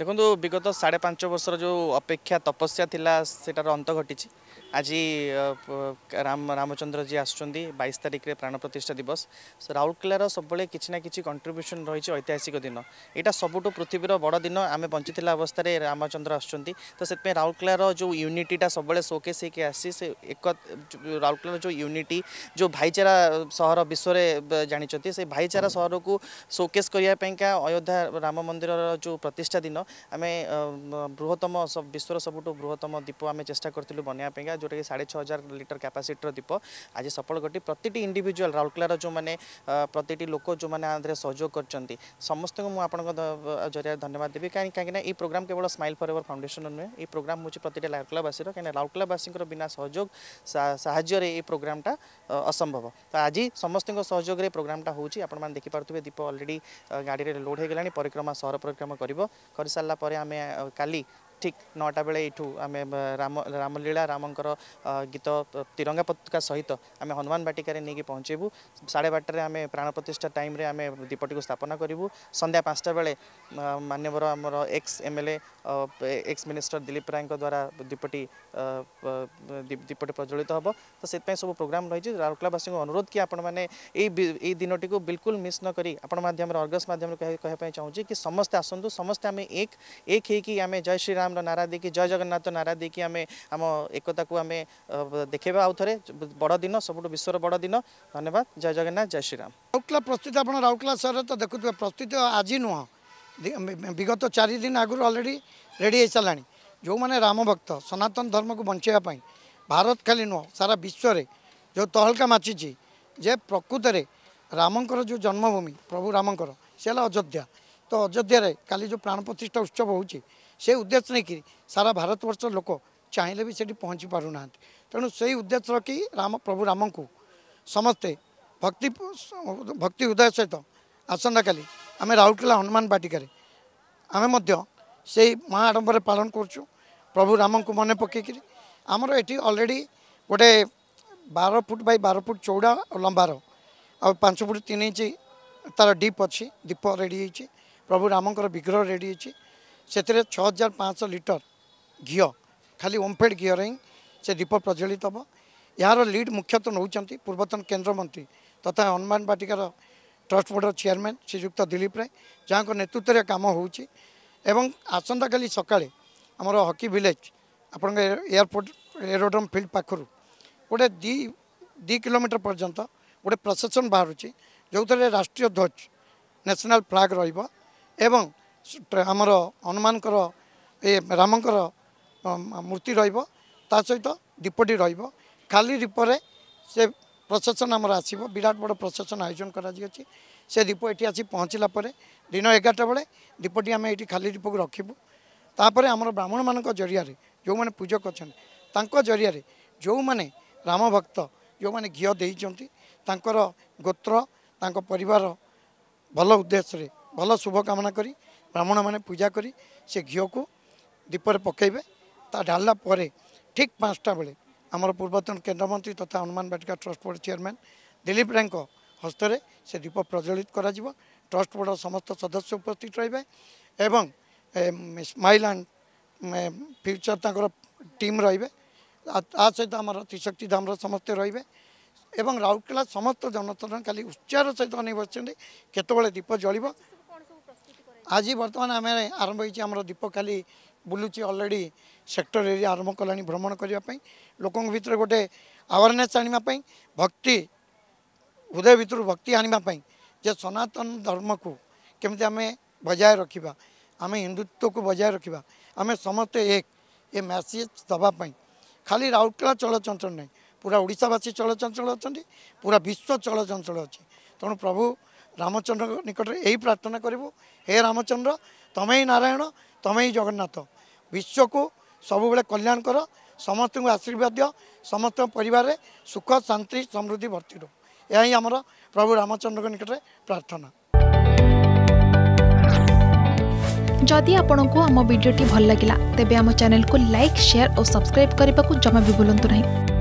ଦେଖନ୍ତୁ ବିଗତ ସାଢ଼େ ପାଞ୍ଚ ବର୍ଷର ଯେଉଁ ଅପେକ୍ଷା ତପସ୍ୟା ଥିଲା ସେଠାର ଅନ୍ତ ଘଟିଛି আজি রামচন্দ্রজী আসছেন বাইশ তারিখে প্রাণ প্রতিষ্ঠা দিবস রাউরকেলার সবুলে কিছু না কিছু কন্ট্রিব্যুশন রয়েছে ঐতিহাসিক দিন এটা সবুঠু পৃথিবীর বড় দিন আমি বঞ্চিলা অবস্থায় রামচন্দ্র আসছেন তো সেই রাউরকেলার যে ইউনিটিটা সবুলে শোকেস হয়েকি আসছি সে এক রাউরকেলার যে ইউনিটি যে ভাইচারা সহর বিশ্বরে জাঁচান সেই ভাইচারা সহরক শোকেস করা অযোধ্যা রাম মন্দিরর যে প্রতিষ্ঠা দিন আমি বৃহত্তম বিশ্বর সবুঠু বৃহত্তম দ্বীপ আমি চেষ্টা করলু বনাইয়া ଯେଉଁଟାକି ସାଢ଼େ ଛଅ ହଜାର ଲିଟର କ୍ୟାପାସିଟିର ଦୀପ ଆଜି ସଫଳ ଘଟି ପ୍ରତିଟି ଇଣ୍ଡିଭିଜୁଆଲ୍ ରାଉରକେଲାର ଯେଉଁମାନେ ପ୍ରତିଟି ଲୋକ ଯେଉଁମାନେ ଆନ୍ଧ୍ରରେ ସହଯୋଗ କରିଛନ୍ତି ସମସ୍ତଙ୍କୁ ମୁଁ ଆପଣଙ୍କ ଜରିଆରେ ଧନ୍ୟବାଦ ଦେବି କାହିଁକି କାହିଁକିନା ଏହି ପ୍ରୋଗ୍ରାମ୍ କେବଳ ସ୍ମାଇଲ୍ ଫର୍ ଏଭର୍ ଫାଉଣ୍ଡେସନର ନୁହେଁ ଏହି ପ୍ରୋଗ୍ରାମ୍ ହେଉଛି ପ୍ରତିଟି ରାଉରକେଲାବାସୀର କାହିଁକିନା ରାଉରକେଲାବାସୀଙ୍କର ବିନା ସହଯୋଗ ସାହାଯ୍ୟରେ ଏହି ପ୍ରୋଗ୍ରାମଟା ଅସମ୍ଭବ ତ ଆଜି ସମସ୍ତଙ୍କ ସହଯୋଗରେ ପ୍ରୋଗ୍ରାମଟା ହେଉଛି ଆପଣମାନେ ଦେଖିପାରୁଥିବେ ଦୀପ ଅଲରେଡ଼ି ଗାଡ଼ିରେ ଲୋଡ଼୍ ହୋଇଗଲାଣି ପରିକ୍ରମା ସହର ପରିକ୍ରମା କରିବ କରିସାରିଲା ପରେ ଆମେ କାଲି ଠିକ୍ ନଅଟା ବେଳେ ଏଇଠୁ ଆମେ ରାମ ରାମଲୀଳା ରାମଙ୍କର ଗୀତ ତିରଙ୍ଗା ପତାକା ସହିତ ଆମେ ହନୁମାନ ବାଟିକାରେ ନେଇକି ପହଞ୍ଚାଇବୁ ସାଢ଼େ ବାରଟାରେ ଆମେ ପ୍ରାଣ ପ୍ରତିଷ୍ଠା ଟାଇମ୍ରେ ଆମେ ଦୀପଟିକୁ ସ୍ଥାପନା କରିବୁ ସନ୍ଧ୍ୟା ପାଞ୍ଚଟା ବେଳେ ମାନ୍ୟବର ଆମର ex M L A ex minister Dilip ରାୟଙ୍କ ଦ୍ୱାରା ଦୀପଟି ଦୀପଟି ପ୍ରଜ୍ୱଳିତ ହେବ ତ ସେଥିପାଇଁ ସବୁ ପ୍ରୋଗ୍ରାମ୍ ରହିଛି ରାଉରକେଲାବାସୀଙ୍କୁ ଅନୁରୋଧ କି ଆପଣମାନେ ଏଇ ଏଇ ଦିନଟିକୁ ବିଲକୁଲ ମିସ୍ ନ କରି ଆପଣ ମାଧ୍ୟମରେ ଅର୍ଗସ୍ ମାଧ୍ୟମରେ କହିବା ପାଇଁ ଚାହୁଁଛି କି ସମସ୍ତେ ଆସନ୍ତୁ ସମସ୍ତେ ଆମେ ଏକ ଏକ ହେଇକି ଆମେ ଜୟ ଶ୍ରୀରାମ ରାମର ନାରା ଦେଇକି ଜୟ ଜଗନ୍ନାଥ ନାରା ଦେଇକି ଆମେ ଆମ ଏକତାକୁ ଆମେ ଦେଖେଇବା ଆଉ ଥରେ ବଡ଼ ଦିନ ସବୁଠୁ ବିଶ୍ୱର ବଡ଼ ଦିନ ଧନ୍ୟବାଦ ଜୟ ଜଗନ୍ନାଥ ଜୟ ଶ୍ରୀରାମ ରାଉରକେଲା ପ୍ରସ୍ତୁତ ଆପଣ ରାଉରକେଲା ସହରରେ ତ ଦେଖୁଥିବେ ପ୍ରସ୍ତୁତ ଆଜି ନୁହଁ ବିଗତ ଚାରି ଦିନ ଆଗରୁ ଅଲରେଡ଼ି ରେଡ଼ି ହୋଇସାରିଲାଣି ଯେଉଁମାନେ ରାମ ଭକ୍ତ ସନାତନ ଧର୍ମକୁ ବଞ୍ଚାଇବା ପାଇଁ ଭାରତ ଖାଲି ନୁହଁ ସାରା ବିଶ୍ୱରେ ଯେଉଁ ତହଲକା ମାଚିଛି ଯେ ପ୍ରକୃତରେ ରାମଙ୍କର ଯେଉଁ ଜନ୍ମଭୂମି ପ୍ରଭୁ ରାମଙ୍କର ସେ ହେଲା ଅଯୋଧ୍ୟା तो अयोध्या काली जो प्राण प्रतिष्ठा उत्सव होऊची से उद्देश्य नहीं सारा भारतवर्ष लोक चाहिए भी सी से पार ना तेणु से उद्देश्य रखी राम प्रभु राम को समस्ते भक्ति भक्ति हृदय सहित आसंता काली आम राउरकेला हनुमान बाटिकार आम से महा आडम्बर पालन करुचु राम को मन पकईक आमर ये अलरेडी गोटे बार फुट बै बार फुट चौड़ा लंबार आ पांच फुट तीन इंच तार डीप अच्छी दीप रेडी ପ୍ରଭୁ ରାମଙ୍କର ବିଗ୍ରହ ରେଡ଼ି ହେଇଛି ସେଥିରେ ଛଅ ହଜାର ପାଞ୍ଚଶହ ଲିଟର ଘିଅ ଖାଲି ଓମ୍ଫେଡ଼ ଘିଅରେ ହିଁ ସେ ଦୀପ ପ୍ରଜ୍ୱଳିତ ହେବ ଏହାର ଲିଡ୍ ମୁଖ୍ୟତଃ ନେଉଛନ୍ତି ପୂର୍ବତନ କେନ୍ଦ୍ରମନ୍ତ୍ରୀ ତଥା ହନୁମାନ ବାଟିକାର ଟ୍ରଷ୍ଟ ବୋର୍ଡ଼ର ଚେୟାରମ୍ୟାନ୍ ଶ୍ରୀଯୁକ୍ତ ଦିଲ୍ଲୀପ ରାୟ ଯାହାଙ୍କ ନେତୃତ୍ୱରେ କାମ ହେଉଛି ଏବଂ ଆସନ୍ତାକାଲି ସକାଳେ ଆମର ହକି ଭିଲେଜ ଆପଣଙ୍କ ଏୟାରପୋର୍ଟ ଏରୋଡ୍ରମ୍ ଫିଲ୍ଡ ପାଖରୁ ଗୋଟେ ଦୁଇ ଦୁଇ କିଲୋମିଟର ପର୍ଯ୍ୟନ୍ତ ଗୋଟେ ପ୍ରସେସନ୍ ବାହାରୁଛି ଯେଉଁଥିରେ ରାଷ୍ଟ୍ରୀୟ ଧ୍ୱଜ ନ୍ୟାସନାଲ୍ ଫ୍ଲାଗ୍ ରହିବ ଏବଂ ଆମର ହନୁମାନଙ୍କର ଏ ରାମଙ୍କର ମୂର୍ତ୍ତି ରହିବ ତା ସହିତ ଦୀପଟି ରହିବ ଖାଲି ଦୀପରେ ସେ ପ୍ରଶାସନ ଆମର ଆସିବ ବିରାଟ ବଡ଼ ପ୍ରଶାସନ ଆୟୋଜନ କରାଯାଇଅଛି ସେ ଦୀପ ଏଠି ଆସି ପହଞ୍ଚିଲା ପରେ ଦିନ ଏଗାରଟା ବେଳେ ଦୀପଟି ଆମେ ଏଇଠି ଖାଲି ଦୀପକୁ ରଖିବୁ ତାପରେ ଆମର ବ୍ରାହ୍ମଣମାନଙ୍କ ଜରିଆରେ ଯେଉଁମାନେ ପୂଜା କରିଛନ୍ତି ତାଙ୍କ ଜରିଆରେ ଯେଉଁମାନେ ରାମଭକ୍ତ ଯେଉଁମାନେ ଘିଅ ଦେଇଛନ୍ତି ତାଙ୍କର ଗୋତ୍ର ତାଙ୍କ ପରିବାର ଭଲ ଉଦ୍ଦେଶ୍ୟରେ ଭଲ ଶୁଭକାମନା କରି ବ୍ରାହ୍ମଣମାନେ ପୂଜା କରି ସେ ଘିଅକୁ ଦୀପରେ ପକାଇବେ ତା ଢାଳିଲା ପରେ ଠିକ୍ ପାଞ୍ଚଟା ବେଳେ ଆମର ପୂର୍ବତନ କେନ୍ଦ୍ରମନ୍ତ୍ରୀ ତଥା Hanuman Vatika trust board chairman Dilip ରାୟଙ୍କ ହସ୍ତରେ ସେ ଦୀପ ପ୍ରଜ୍ୱଳିତ କରାଯିବ ଟ୍ରଷ୍ଟ ବୋର୍ଡ଼ର ସମସ୍ତ ସଦସ୍ୟ ଉପସ୍ଥିତ ରହିବେ ଏବଂ ସ୍ମାଇଲ୍ ଆଣ୍ଡ ଫ୍ୟୁଚର୍ ତାଙ୍କର ଟିମ୍ ରହିବେ ତା ସହିତ ଆମର ତ୍ରିଶକ୍ତି ଧାମର ସମସ୍ତେ ରହିବେ ଏବଂ ରାଉରକେଲା ସମସ୍ତ ଜନସାଧାରଣ କାଲି ଉତ୍ସାହର ସହିତ ଅନେଇ ବସିଛନ୍ତି କେତେବେଳେ ଦୀପ ଜଳିବ আজি বর্তমানে আমি আরম্ভ হয়েছি আমার দীপকালি বুলুচি অলরেডি সেক্টর এরিয়া আরম্ভ কলানি ভ্রমণ করা লোক ভিতরে গোটে আওয়ারনেস আনবা ভক্তি হৃদয় ভিতর ভক্তি আনবা যে সনাতন ধর্মকু কেমি আমি বজায় রাখা আমি হিন্দুত্বকু বজায় রাখা আমি সমস্তে এক এ মেসেজ দেওয়া খালি রাউরকেলা চলচঞ্চল নাই পুরা ওড়িশাবাসী চলচঞ্চল অনেক পুরা বিশ্ব চলচঞ্চল অ তেমন প্রভু ରାମଚନ୍ଦ୍ରଙ୍କ ନିକଟରେ ଏହି ପ୍ରାର୍ଥନା କରିବୁ ହେ ରାମଚନ୍ଦ୍ର ତମେ ହିଁ ନାରାୟଣ ତମେ ହିଁ ଜଗନ୍ନାଥ ବିଶ୍ୱକୁ ସବୁବେଳେ କଲ୍ୟାଣ କର ସମସ୍ତଙ୍କୁ ଆଶୀର୍ବାଦ ଦିଅ ସମସ୍ତଙ୍କ ପରିବାରରେ ସୁଖ ଶାନ୍ତି ସମୃଦ୍ଧି ଭର୍ତ୍ତି ରହୁ ଏହା ହିଁ ଆମର ପ୍ରଭୁ ରାମଚନ୍ଦ୍ରଙ୍କ ନିକଟରେ ପ୍ରାର୍ଥନା ଯଦି ଆପଣଙ୍କୁ ଆମ ଭିଡ଼ିଓଟି ଭଲ ଲାଗିଲା ତେବେ ଆମ ଚ୍ୟାନେଲକୁ ଲାଇକ୍ ସେୟାର ଓ ସବସ୍କ୍ରାଇବ୍ କରିବାକୁ ଜମା ବି ଭୁଲନ୍ତୁ ନାହିଁ